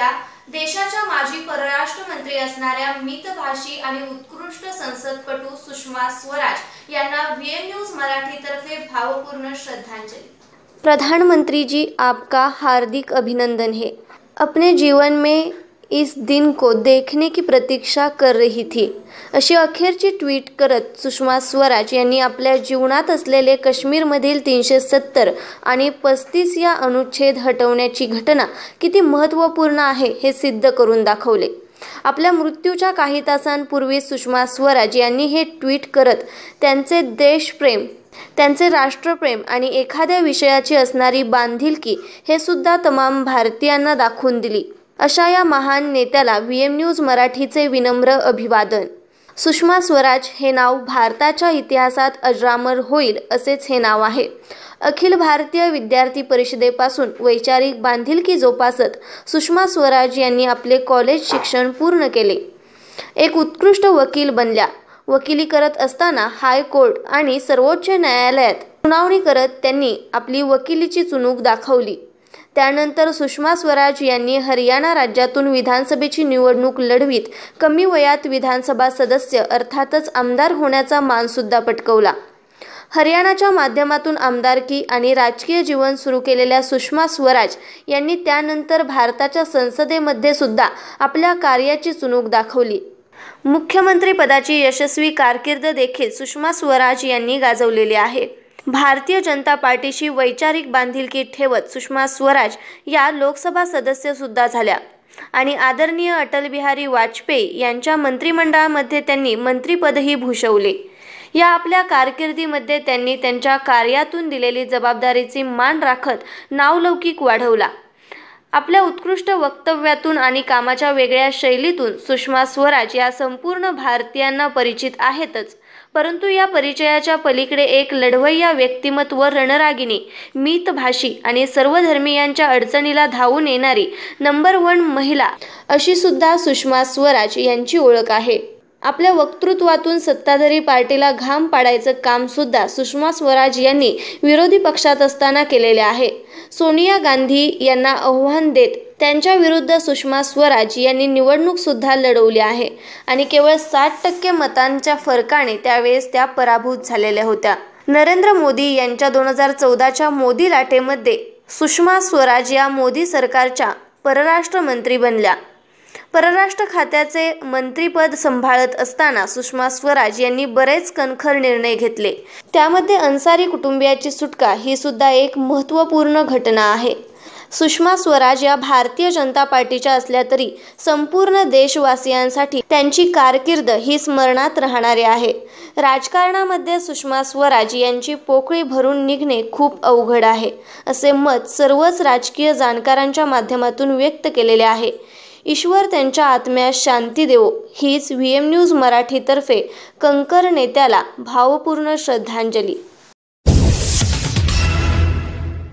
असलेल्या देशाच्या माजी परराष्ट्र मंत्री असणाऱ्या मितभाषी आणि उत्कृष्ट संसदपटू सुषमा स्वराज यांना व्हीएम न्यूज मराठीतर्फे भावपूर्ण श्रद्धांजली प्रधानमंत्री जी आपका हार्दिक अभिनंदन है अपने जीवन में इस दिन को देखने की प्रतीक्षा कर रही थी अशी अखेरची ट्विट करत सुषमा स्वराज यांनी आपल्या जीवनात असलेले काश्मीरमधील तीनशे सत्तर आणि पस्तीस या अनुच्छेद हटवण्याची घटना किती महत्त्वपूर्ण आहे हे सिद्ध करून दाखवले आपल्या मृत्यूच्या काही तासांपूर्वी सुषमा स्वराज यांनी हे ट्विट करत त्यांचे देशप्रेम त्यांचे राष्ट्रप्रेम आणि एखाद्या विषयाची असणारी बांधिलकी हे सुद्धा तमाम भारतीयांना दाखवून दिली अशा या महान नेत्याला व्ही एम न्यूज मराठीचे विनम्र अभिवादन सुषमा स्वराज हे नाव भारताच्या इतिहासात अजरामर होईल असेच हे नाव आहे अखिल भारतीय विद्यार्थी परिषदेपासून वैचारिक बांधिलकी जोपासत सुषमा स्वराज यांनी आपले कॉलेज शिक्षण पूर्ण केले एक उत्कृष्ट वकील बनल्या वकिली करत असताना हायकोर्ट आणि सर्वोच्च न्यायालयात सुनावणी करत त्यांनी आपली वकिलीची चुनूक दाखवली त्यानंतर सुषमा स्वराज यांनी हरियाणा राज्यातून विधानसभेची निवडणूक लढवीत कमी वयात विधानसभा सदस्य अर्थातच आमदार होण्याचा मानसुद्धा पटकवला हरियाणाच्या माध्यमातून आमदारकी आणि राजकीय जीवन सुरू केलेल्या सुषमा स्वराज यांनी त्यानंतर भारताच्या संसदेमध्ये सुद्धा आपल्या कार्याची चुनूक दाखवली मुख्यमंत्री पदाची यशस्वी कारकीर्द देखील सुषमा स्वराज यांनी गाजवलेली आहे भारतीय जनता पार्टीशी वैचारिक बांधिलकी ठेवत सुषमा स्वराज या लोकसभा सदस्य सुद्धा झाल्या आणि आदरणीय अटलबिहारी वाजपेयी यांच्या मंत्रिमंडळामध्ये त्यांनी मंत्रीपदही भूषवले या आपल्या कारकिर्दीमध्ये त्यांनी त्यांच्या कार्यातून दिलेली जबाबदारीची मान राखत नावलौकिक वाढवला आपल्या उत्कृष्ट वक्तव्यातून आणि कामाच्या वेगळ्या शैलीतून सुषमा स्वराज या संपूर्ण भारतीयांना परिचित आहेतच परंतु या परिचयाच्या पलीकडे एक लढवय्या व्यक्तिमत्व रणरागिणी मितभाषी आणि सर्वधर्मीयांच्या अडचणीला धावून येणारी नंबर वन महिला अशी सुद्धा सुषमा स्वराज यांची ओळख आहे आपल्या वक्तृत्वातून सत्ताधारी पार्टीला घाम पाडायचं कामसुद्धा सुषमा स्वराज यांनी विरोधी पक्षात असताना केलेले आहे सोनिया गांधी यांना आव्हान देत त्यांच्या विरुद्ध सुषमा स्वराज यांनी निवडणूकसुद्धा लढवली आहे आणि केवळ साठ टक्के मतांच्या फरकाने त्यावेळेस त्या पराभूत झालेल्या होत्या नरेंद्र मोदी यांच्या दोन हजार चौदाच्या मोदी लाटेमध्ये सुषमा स्वराज या मोदी सरकारच्या परराष्ट्र मंत्री बनल्या परराष्ट्र खात्याचे मंत्रीपद सांभाळत असताना सुषमा स्वराज यांनी बरेच कणखर निर्णय घेतले त्यामध्ये अन्सारी कुटुंबियाची सुटका ही सुद्धा एक महत्त्वपूर्ण घटना आहे सुषमा स्वराज या भारतीय जनता पार्टीच्या असल्या तरी संपूर्ण देशवासियांसाठी त्यांची कारकिर्द ही स्मरणात राहणारी आहे राजकारणामध्ये सुषमा स्वराज यांची पोकळी भरून निघणे खूप अवघड आहे असे मत सर्वच राजकीय जाणकारांच्या माध्यमातून व्यक्त केलेले आहे ईश्वर त्यांच्या आत्म्यास शांती देवो हीच व्ही एम न्यूज मराठीतर्फे कंकर नेत्याला भावपूर्ण श्रद्धांजली